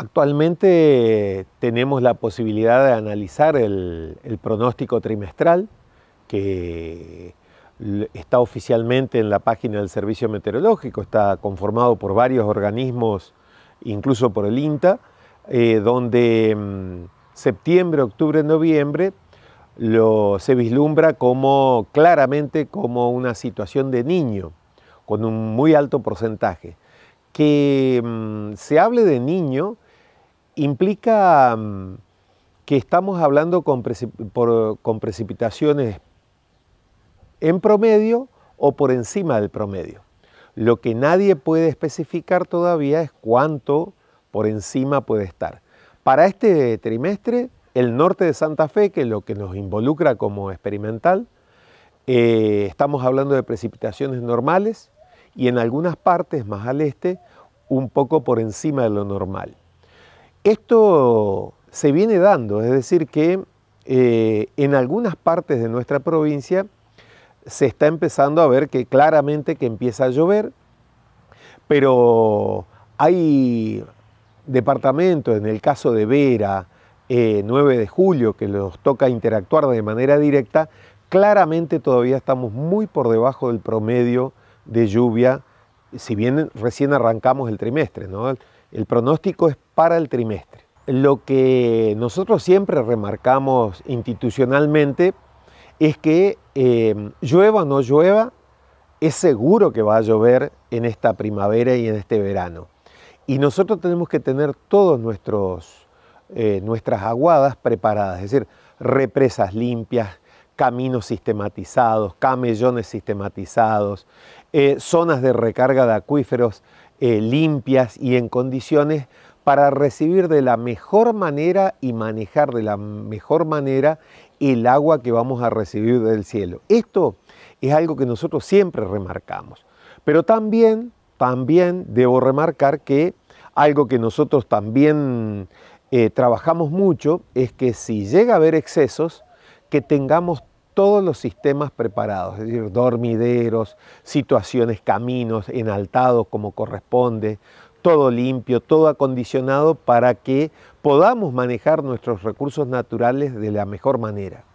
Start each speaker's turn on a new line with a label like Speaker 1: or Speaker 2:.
Speaker 1: Actualmente tenemos la posibilidad de analizar el, pronóstico trimestral que está oficialmente en la página del Servicio Meteorológico, está conformado por varios organismos, incluso por el INTA, eh, donde mm, septiembre, octubre, noviembre se vislumbra como claramente como una situación de niño, con un muy alto porcentaje. Que mm, se hable de niño implica mm, que estamos hablando con, precipitaciones en promedio o por encima del promedio. Lo que nadie puede especificar todavía es cuánto por encima puede estar. Para este trimestre, el norte de Santa Fe, que es lo que nos involucra como experimental, eh, estamos hablando de precipitaciones normales y en algunas partes más al este, un poco por encima de lo normal. Esto se viene dando, es decir, que eh, en algunas partes de nuestra provincia se está empezando a ver que claramente que empieza a llover, pero hay departamentos, en el caso de Vera, 9 eh, de julio, que nos toca interactuar de manera directa, claramente todavía estamos muy por debajo del promedio de lluvia, si bien recién arrancamos el trimestre, El pronóstico es para el trimestre. Lo que nosotros siempre remarcamos institucionalmente es que em, llueva o no llueva, es seguro que va a llover en esta primavera y en este verano. Y nosotros tenemos que tener todas eh, nuestras aguadas preparadas, es decir, represas limpias, caminos sistematizados, camellones sistematizados, eh, zonas de recarga de acuíferos eh, limpias y en condiciones para recibir de la mejor manera y manejar de la mejor manera el agua que vamos a recibir del cielo. Esto es algo que nosotros siempre remarcamos. Pero también, también debo remarcar que algo que nosotros también eh, trabajamos mucho es que si llega a haber excesos, que tengamos todos los sistemas preparados, es decir, dormideros, situaciones, caminos enaltados como corresponde, todo limpio, todo acondicionado para que podamos manejar nuestros recursos naturales de la mejor manera.